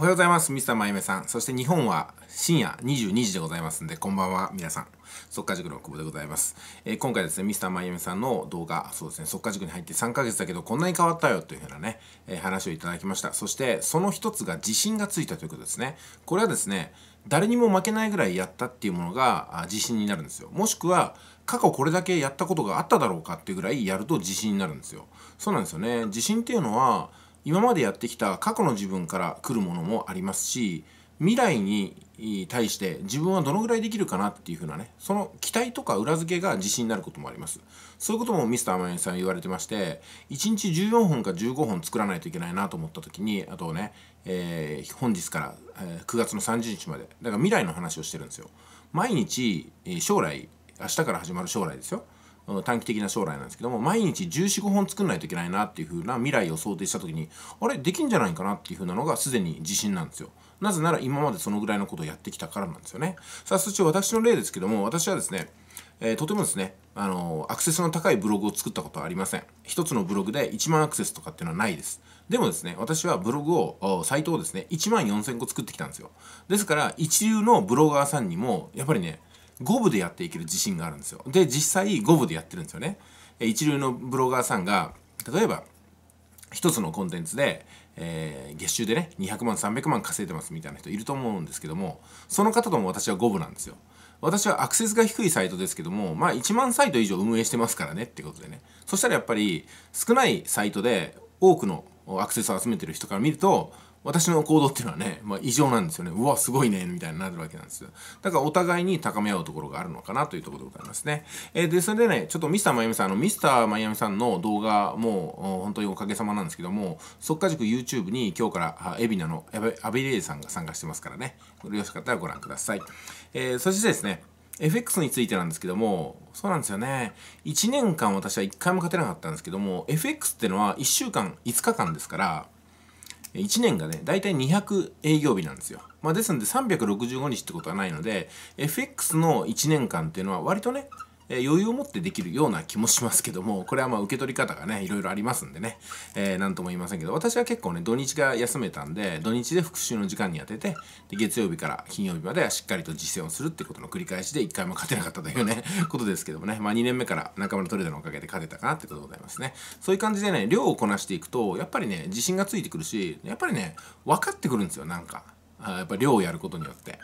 おはようございます。ミスターまゆめさん。そして日本は深夜22時でございますんで、こんばんは、皆さん。速稼塾の久保でございます。えー、今回ですね、ミスターまゆめさんの動画、そうですね、速稼塾に入って3ヶ月だけど、こんなに変わったよというふうなね、えー、話をいただきました。そして、その一つが自信がついたということですね。これはですね、誰にも負けないぐらいやったっていうものが自信になるんですよ。もしくは、過去これだけやったことがあっただろうかっていうぐらいやると自信になるんですよ。そうなんですよね。自信っていうのは、今までやってきた過去の自分から来るものもありますし未来に対して自分はどのぐらいできるかなっていうふうなねその期待とか裏付けが自信になることもありますそういうこともミスターマヨネさん言われてまして1日14本か15本作らないといけないなと思った時にあとね、えー、本日から、え9月の30日までだから未来の話をしてるんですよ毎日、え将来明日から始まる将来ですよ短期的な将来なんですけども毎日1415本作んないといけないなっていう風な未来を想定した時にあれできんじゃないかなっていう風なのがすでに自信なんですよ。なぜなら今までそのぐらいのことをやってきたからなんですよね。さあそして私の例ですけども私はですねえー、とてもですね、あのー、アクセスの高いブログを作ったことはありません。一つのブログで1万アクセスとかっていうのはないです。でもですね、私はブログを、サイトをですね、1万4000個作ってきたんですよ。ですから、一流のブロガーさんにも、やっぱりね、5部でやっていける自信があるんですよで実際5部でやってるんですよね一流のブロガーさんが例えば一つのコンテンツで、えー、月収でね200万300万稼いでますみたいな人いると思うんですけどもその方とも私は5部なんですよ私はアクセスが低いサイトですけどもまあ1万サイト以上運営してますからねってことでねそしたらやっぱり少ないサイトで多くのアクセスを集めてる人から見ると私の行動っていうのはね、まあ、異常なんですよねうわすごいねみたいになるわけなんですよだからお互いに高め合うところがあるのかなというところでございますね、えー、でそれでねちょっとミスターマイアミさんあのミスターマイアミさんの動画も本当におかげさまなんですけども即か塾 YouTube に今日から海老名のアベレーさんが参加してますからねよろしかったらご覧ください、えー、そしてですね FX についてなんですけども、そうなんですよね。1年間私は1回も勝てなかったんですけども、FX ってのは1週間、5日間ですから、1年がね、大体200営業日なんですよ。まあ、ですので365日ってことはないので、FX の1年間っていうのは割とね、えー、余裕を持ってできるような気もしますけども、これはまあ受け取り方がね、いろいろありますんでね、えー、なんとも言いませんけど、私は結構ね、土日が休めたんで、土日で復習の時間に当てて、で月曜日から金曜日まではしっかりと実践をするってことの繰り返しで、1回も勝てなかったというね、ことですけどもね、まあ2年目から仲間のトレードのおかげで勝てたかなってことでございますね。そういう感じでね、量をこなしていくと、やっぱりね、自信がついてくるし、やっぱりね、分かってくるんですよ、なんか。やっぱ量をやることによって。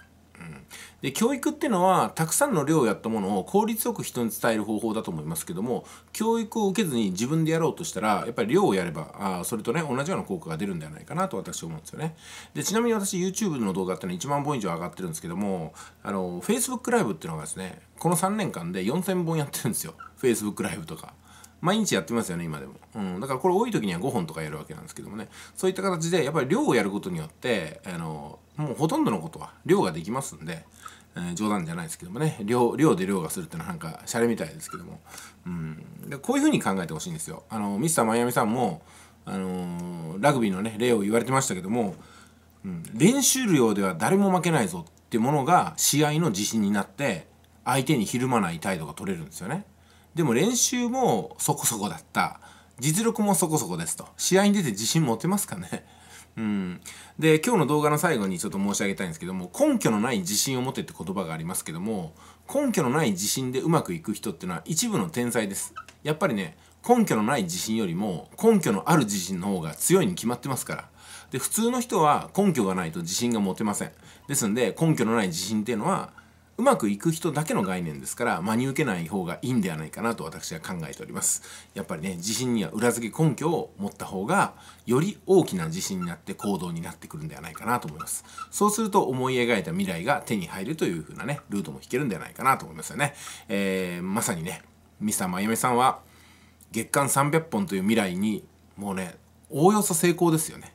で教育っていうのはたくさんの量をやったものを効率よく人に伝える方法だと思いますけども教育を受けずに自分でやろうとしたらやっぱり量をやればあそれとね同じような効果が出るんではないかなと私は思うんですよねでちなみに私 YouTube の動画ってのは1万本以上上がってるんですけどもあの Facebook ライブっていうのがですねこの3年間で4000本やってるんですよ Facebook ライブとか。毎日やってますよね今でも、うん、だからこれ多い時には5本とかやるわけなんですけどもねそういった形でやっぱり量をやることによってあのもうほとんどのことは量ができますんで、えー、冗談じゃないですけどもね量量で量がするっていうのはなんかシャレみたいですけども、うん、でこういうふうに考えてほしいんですよあのミスターマイアミさんも、あのー、ラグビーのね例を言われてましたけども、うん、練習量では誰も負けないぞってものが試合の自信になって相手にひるまない態度が取れるんですよね。でも練習もそこそこだった。実力もそこそこですと。試合に出て自信持てますかね うん。で、今日の動画の最後にちょっと申し上げたいんですけども、根拠のない自信を持てって言葉がありますけども、根拠のない自信でうまくいく人ってのは一部の天才です。やっぱりね、根拠のない自信よりも根拠のある自信の方が強いに決まってますから。で、普通の人は根拠がないと自信が持てません。ですので、根拠のない自信っていうのは、うまくいく人だけの概念ですから真に受けない方がいいんではないかなと私は考えておりますやっぱりね自信には裏付け根拠を持った方がより大きな自信になって行動になってくるんではないかなと思いますそうすると思い描いた未来が手に入るという風なねルートも引けるんではないかなと思いますよね、えー、まさにねミスターマヨメさんは月間300本という未来にもうねおおよそ成功ですよね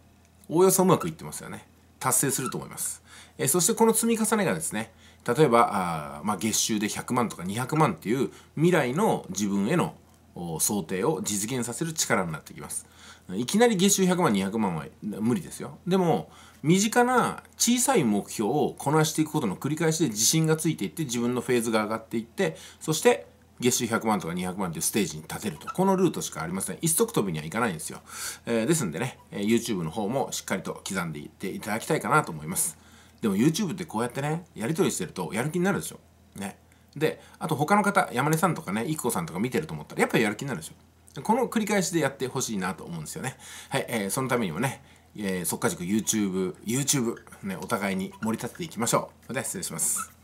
おおよそうまくいってますよね達成すると思います、えー、そしてこの積み重ねがですね例えばあ、まあ、月収で100万とか200万っていう未来の自分への想定を実現させる力になってきますいきなり月収100万200万は無理ですよでも身近な小さい目標をこなしていくことの繰り返しで自信がついていって自分のフェーズが上がっていってそして月収100万とか200万というステージに立てるとこのルートしかありません一足飛びにはいかないんですよ、えー、ですんでね YouTube の方もしっかりと刻んでいっていただきたいかなと思いますでも YouTube ってこうやってね、やり取りしてるとやる気になるでしょ。ね。で、あと他の方、山根さんとかね、いくこさんとか見てると思ったら、やっぱりやる気になるでしょ。この繰り返しでやってほしいなと思うんですよね。はい、えー、そのためにもね、えー、そっか塾 YouTube、YouTube、ね、お互いに盛り立てていきましょう。それでは失礼します。